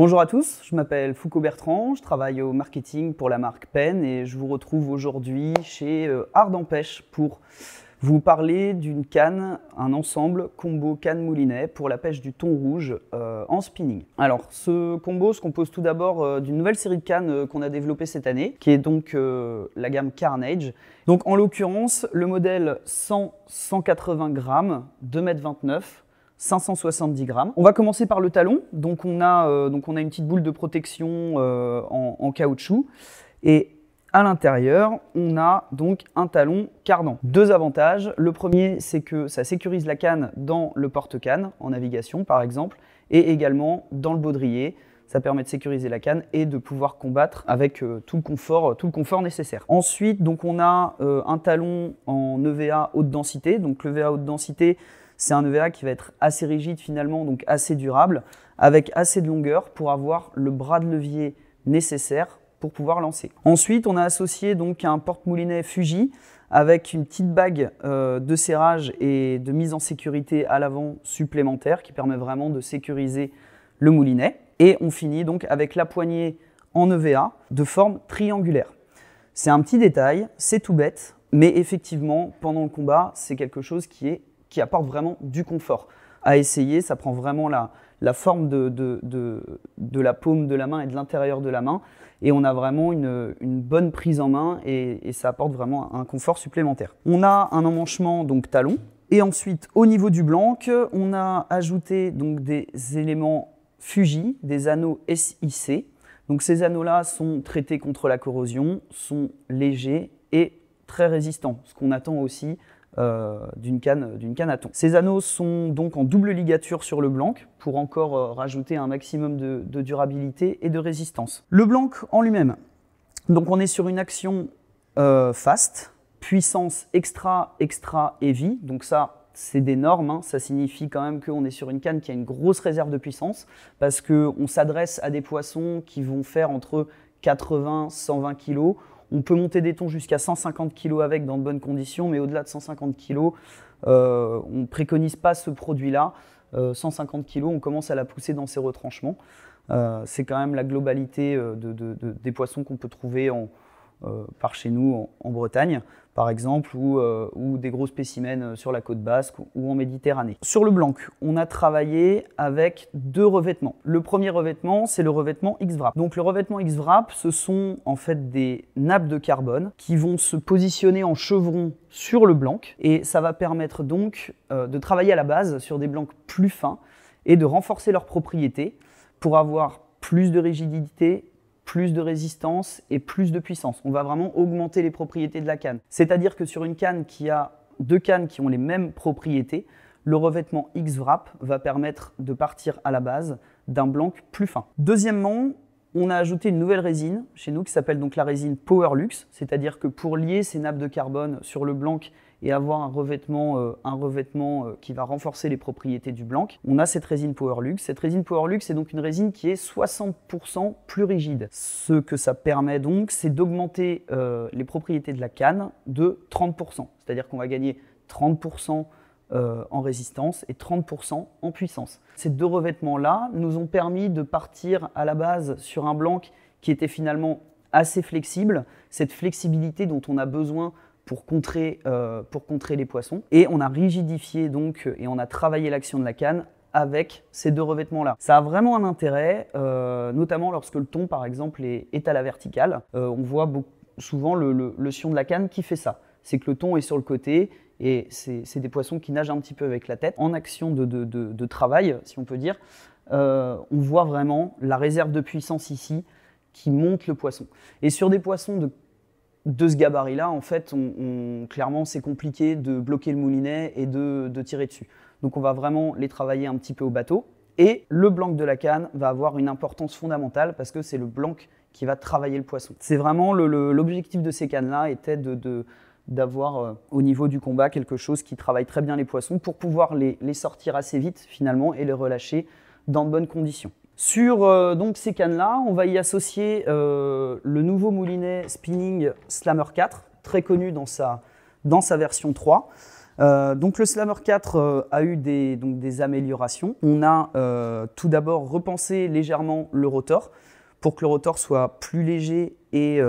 Bonjour à tous, je m'appelle Foucault Bertrand, je travaille au marketing pour la marque Pen et je vous retrouve aujourd'hui chez euh, Pêche pour vous parler d'une canne, un ensemble combo canne moulinet pour la pêche du thon rouge euh, en spinning. Alors ce combo se compose tout d'abord euh, d'une nouvelle série de cannes qu'on a développée cette année, qui est donc la gamme Carnage. Donc en l'occurrence le modèle 100-180 grammes, 2,29 m 570 grammes. On va commencer par le talon. Donc on a, euh, donc on a une petite boule de protection euh, en, caoutchouc. Et à l'intérieur, on a donc un talon cardan. Deux avantages. Le premier, c'est que ça sécurise la canne dans le porte-canne, en navigation par exemple, et également dans le baudrier. Ça permet de sécuriser la canne et de pouvoir combattre avec euh, tout, le confort, tout le confort nécessaire. Ensuite, donc on a un talon en EVA haute densité. Donc l'EVA e haute densité, c'est un EVA qui va être assez rigide finalement, donc assez durable, avec assez de longueur pour avoir le bras de levier nécessaire pour pouvoir lancer. Ensuite, on a associé donc un porte-moulinet Fuji avec une petite bague euh, de serrage et de mise en sécurité à l'avant supplémentaire qui permet vraiment de sécuriser le moulinet. Et on finit donc avec la poignée en EVA de forme triangulaire. C'est un petit détail, c'est tout bête, mais effectivement, pendant le combat, c'est quelque chose qui est qui apporte vraiment du confort. À essayer, ça prend vraiment la, forme de, la paume de la main et de l'intérieur de la main. Et on a vraiment une, bonne prise en main et, et, ça apporte vraiment un confort supplémentaire. On a un emmanchement donc talon. Et ensuite, au niveau du blanc, on a ajouté donc des éléments Fuji, des anneaux SIC. Donc ces anneaux-là sont traités contre la corrosion, sont légers et très résistants, ce qu'on attend aussi euh, d'une canne, euh, canne, à ton. Ces anneaux sont donc en double ligature sur le blanc pour encore euh, rajouter un maximum de, durabilité et de résistance. Le blanc en lui-même. Donc on est sur une action fast, puissance extra, extra heavy. Donc ça, c'est des normes. Hein. Ça signifie quand même qu'on est sur une canne qui a une grosse réserve de puissance parce qu'on s'adresse à des poissons qui vont faire entre 80 120 kg on peut monter des tons jusqu'à 150 kg avec dans de bonnes conditions, mais au-delà de 150 kg, euh, on ne préconise pas ce produit-là. 150 euh, kg, on commence à la pousser dans ses retranchements. Euh, c'est quand même la globalité des poissons qu'on peut trouver par chez nous en Bretagne par exemple, euh, ou, des gros spécimens euh, sur la côte basque ou en Méditerranée. Sur le blanc, on a travaillé avec deux revêtements. Le premier revêtement, c'est le revêtement X-Wrap. Donc le revêtement X-Wrap, ce sont en fait des nappes de carbone qui vont se positionner en chevron sur le blanc et ça va permettre donc euh, de travailler à la base sur des blancs plus fins et de renforcer leurs propriétés pour avoir plus de rigidité plus de résistance et plus de puissance. On va vraiment augmenter les propriétés de la canne. C'est-à-dire que sur une canne qui a deux cannes qui ont les mêmes propriétés, le revêtement X-Wrap va permettre de partir à la base d'un blanc plus fin. Deuxièmement, on a ajouté une nouvelle résine chez nous qui s'appelle donc la résine Powerlux. c'est-à-dire que pour lier ces nappes de carbone sur le blanc et avoir un revêtement, euh, un revêtement euh, qui va renforcer les propriétés du blanc, on a cette résine Powerlux. Cette résine Powerlux est donc une résine qui est 60% plus rigide. Ce que ça permet donc, c'est d'augmenter euh, les propriétés de la canne de 30%. C'est-à-dire qu'on va gagner 30% en résistance et 30% en puissance. Ces deux revêtements-là nous ont permis de partir à la base sur un blanc qui était finalement assez flexible. Cette flexibilité dont on a besoin pour contrer, euh, pour contrer les poissons. Et on a rigidifié donc et on a travaillé l'action de la canne avec ces deux revêtements-là. Ça a vraiment un intérêt, euh, notamment lorsque le ton par exemple, est, à la verticale. Euh, on voit souvent le, le, sion de la canne qui fait ça. C'est que le thon est sur le côté et c'est des poissons qui nagent un petit peu avec la tête. En action de, travail, si on peut dire, on voit vraiment la réserve de puissance ici qui monte le poisson. Et sur des poissons de de ce gabarit-là, en fait, clairement, c'est compliqué de bloquer le moulinet et de, tirer dessus. Donc, on va vraiment les travailler un petit peu au bateau. Et le blanc de la canne va avoir une importance fondamentale parce que c'est le blanc qui va travailler le poisson. C'est vraiment l'objectif de ces cannes-là était d'avoir euh, au niveau du combat quelque chose qui travaille très bien les poissons pour pouvoir les sortir assez vite finalement et les relâcher dans de bonnes conditions. Sur euh, ces cannes-là, on va y associer euh, le nouveau moulinet spinning Slammer 4, très connu dans sa, version 3. Euh, donc le Slammer 4 a eu des, améliorations. On a tout d'abord repensé légèrement le rotor pour que le rotor soit plus léger et,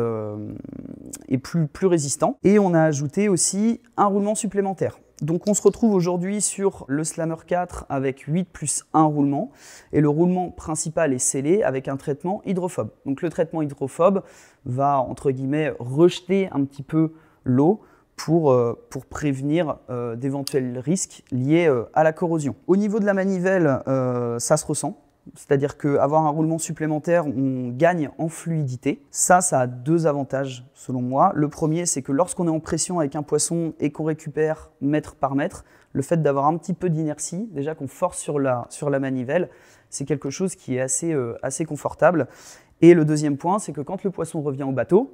et plus, plus résistant. Et on a ajouté aussi un roulement supplémentaire. Donc on se retrouve aujourd'hui sur le Slammer 4 avec 8 plus 1 roulement et le roulement principal est scellé avec un traitement hydrophobe. Donc le traitement hydrophobe va entre guillemets rejeter un petit peu l'eau pour, euh, pour, prévenir euh, d'éventuels risques liés euh, à la corrosion. Au niveau de la manivelle, ça se ressent. C'est-à-dire qu'avoir un roulement supplémentaire, on gagne en fluidité. Ça, ça a deux avantages selon moi. Le premier, c'est que lorsqu'on est en pression avec un poisson et qu'on récupère mètre par mètre, le fait d'avoir un petit peu d'inertie, déjà qu'on force sur la, sur la manivelle, c'est quelque chose qui est assez, euh, assez confortable. Et le deuxième point, c'est que quand le poisson revient au bateau,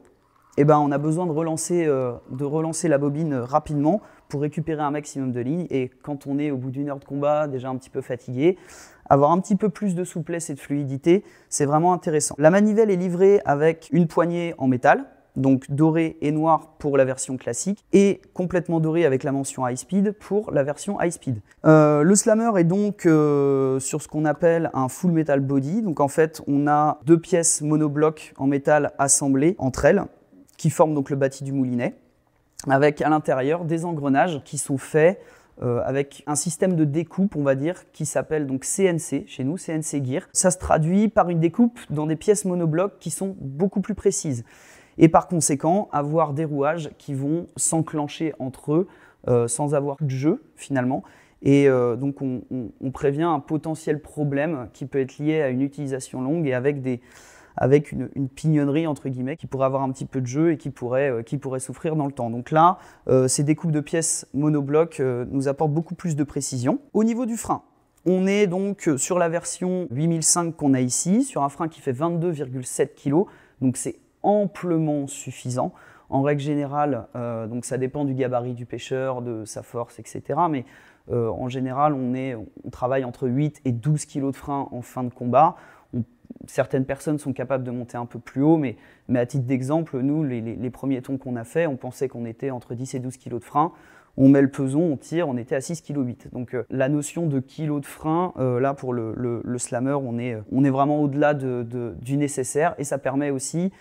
eh ben, on a besoin de relancer, euh, de relancer la bobine rapidement pour récupérer un maximum de lignes. Et quand on est au bout d'une heure de combat, déjà un petit peu fatigué, avoir un petit peu plus de souplesse et de fluidité, c'est vraiment intéressant. La manivelle est livrée avec une poignée en métal, donc dorée et noire pour la version classique, et complètement dorée avec la mention high speed pour la version high speed. Euh, le slammer est donc euh, sur ce qu'on appelle un full metal body, donc en fait on a deux pièces monobloc en métal assemblées entre elles, qui forment donc le bâti du moulinet, avec à l'intérieur des engrenages qui sont faits euh, avec un système de découpe, on va dire, qui s'appelle donc CNC chez nous, CNC Gear. Ça se traduit par une découpe dans des pièces monoblocs qui sont beaucoup plus précises. Et par conséquent, avoir des rouages qui vont s'enclencher entre eux euh, sans avoir de jeu finalement. Et euh, donc on, prévient un potentiel problème qui peut être lié à une utilisation longue et avec des, avec une, pignonnerie entre guillemets qui pourrait avoir un petit peu de jeu et qui pourrait, euh, qui pourrait souffrir dans le temps. Donc là, euh, ces découpes de pièces monobloc euh, nous apportent beaucoup plus de précision. Au niveau du frein, on est donc sur la version 8005 qu'on a ici, sur un frein qui fait 22,7 kg, donc c'est amplement suffisant. En règle générale, donc ça dépend du gabarit du pêcheur, de sa force, etc. Mais en général, on, on travaille entre 8 et 12 kg de frein en fin de combat certaines personnes sont capables de monter un peu plus haut, mais, à titre d'exemple, nous, les, premiers tons qu'on a fait, on pensait qu'on était entre 10 et 12 kg de frein. On met le peson, on tire, on était à 6 kg Donc euh, la notion de kilo de frein, euh, là pour le, slammer, on est, vraiment au-delà du nécessaire et ça permet aussi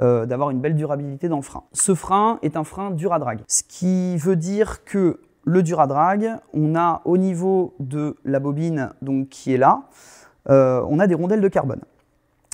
euh, d'avoir une belle durabilité dans le frein. Ce frein est un frein drag. ce qui veut dire que le drag on a au niveau de la bobine donc qui est là, euh, on a des rondelles de carbone.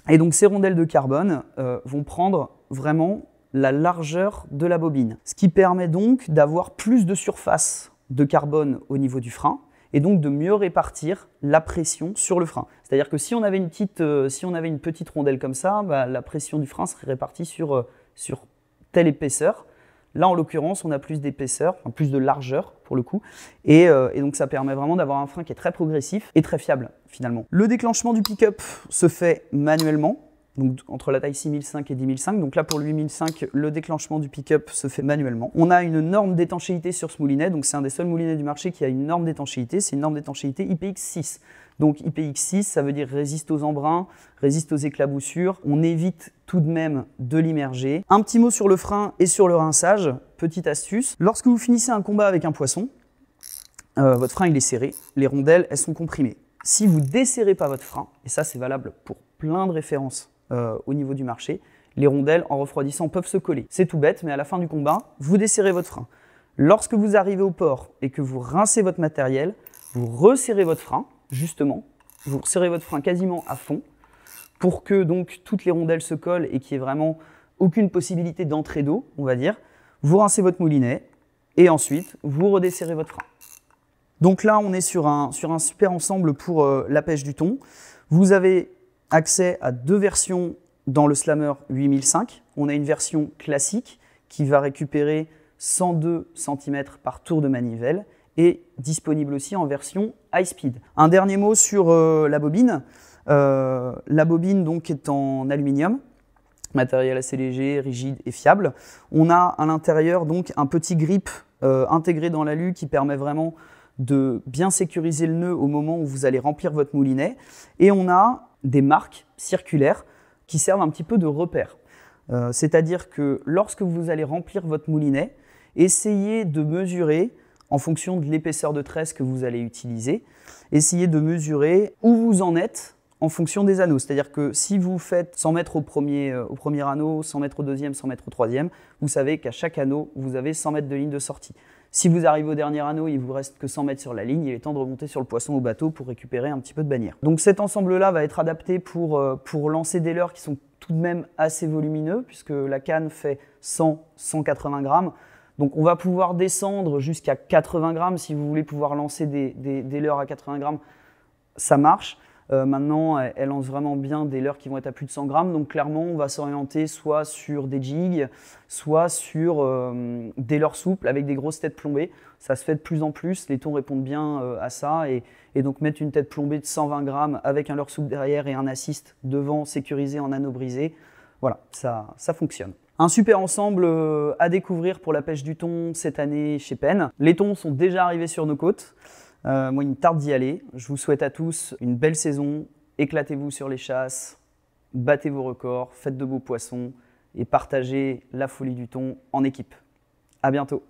Et donc ces rondelles de carbone euh, vont prendre vraiment la largeur de la bobine, ce qui permet donc d'avoir plus de surface de carbone au niveau du frein et donc de mieux répartir la pression sur le frein. C'est-à-dire que si on avait une petite, euh, si on avait une petite rondelle comme ça, bah, la pression du frein serait répartie sur telle épaisseur Là, en l'occurrence, on a plus d'épaisseur, plus de largeur pour le coup. Et, euh, et donc ça permet vraiment d'avoir un frein qui est très progressif et très fiable finalement. Le déclenchement du pick-up se fait manuellement donc entre la taille 6005 et 10005. Donc là, pour le 8005, le déclenchement du pick-up se fait manuellement. On a une norme d'étanchéité sur ce moulinet, donc c'est un des seuls moulinets du marché qui a une norme d'étanchéité, c'est une norme d'étanchéité IPX6. Donc IPX6, ça veut dire résiste aux embruns, résiste aux éclaboussures. On évite tout de même de l'immerger. Un petit mot sur le frein et sur le rinçage. Petite astuce. Lorsque vous finissez un combat avec un poisson, euh, votre frein il est serré, les rondelles elles sont comprimées. Si vous desserrez pas votre frein, et ça c'est valable pour plein de références euh, au niveau du marché, les rondelles, en refroidissant, peuvent se coller. C'est tout bête, mais à la fin du combat, vous desserrez votre frein. Lorsque vous arrivez au port et que vous rincez votre matériel, vous resserrez votre frein, justement, vous resserrez votre frein quasiment à fond, pour que donc toutes les rondelles se collent et qu'il n'y ait vraiment aucune possibilité d'entrée d'eau, on va dire. Vous rincez votre moulinet, et ensuite, vous redesserrez votre frein. Donc là, on est sur un, sur un super ensemble pour euh, la pêche du thon. Vous avez accès à deux versions dans le Slammer 8005. On a une version classique qui va récupérer 102 cm par tour de manivelle et disponible aussi en version high speed. Un dernier mot sur euh, la bobine. Euh, la bobine donc est en aluminium, matériel assez léger, rigide et fiable. On a à l'intérieur donc un petit grip euh, intégré dans l'alu qui permet vraiment de bien sécuriser le nœud au moment où vous allez remplir votre moulinet. Et on a des marques circulaires qui servent un petit peu de repère. Euh, c'est-à-dire que lorsque vous allez remplir votre moulinet, essayez de mesurer en fonction de l'épaisseur de tresse que vous allez utiliser, essayez de mesurer où vous en êtes en fonction des anneaux. C'est-à-dire que si vous faites 100 mètres au premier, euh, au premier anneau, 100 mètres au deuxième, 100 mètres au troisième, vous savez qu'à chaque anneau, vous avez 100 mètres de ligne de sortie. Si vous arrivez au dernier anneau, il vous reste que 100 mètres sur la ligne, il est temps de remonter sur le poisson au bateau pour récupérer un petit peu de bannière. Donc cet ensemble-là va être adapté pour, euh, lancer des leurres qui sont tout de même assez volumineux, puisque la canne fait 100-180 grammes. Donc on va pouvoir descendre jusqu'à 80 grammes si vous voulez pouvoir lancer des, des, des leurres à 80 grammes, ça marche. Euh, maintenant, elle, lance vraiment bien des leurres qui vont être à plus de 100 grammes. Donc clairement, on va s'orienter soit sur des jigs, soit sur euh, des leurres souples avec des grosses têtes plombées. Ça se fait de plus en plus. Les thons répondent bien euh, à ça. Et, donc mettre une tête plombée de 120 grammes avec un leurre souple derrière et un assist devant sécurisé en anneau brisé. Voilà, ça, ça fonctionne. Un super ensemble à découvrir pour la pêche du thon cette année chez Penn. Les thons sont déjà arrivés sur nos côtes. Euh, moi, il me tarde d'y aller. Je vous souhaite à tous une belle saison. Éclatez-vous sur les chasses, battez vos records, faites de beaux poissons et partagez la folie du thon en équipe. À bientôt.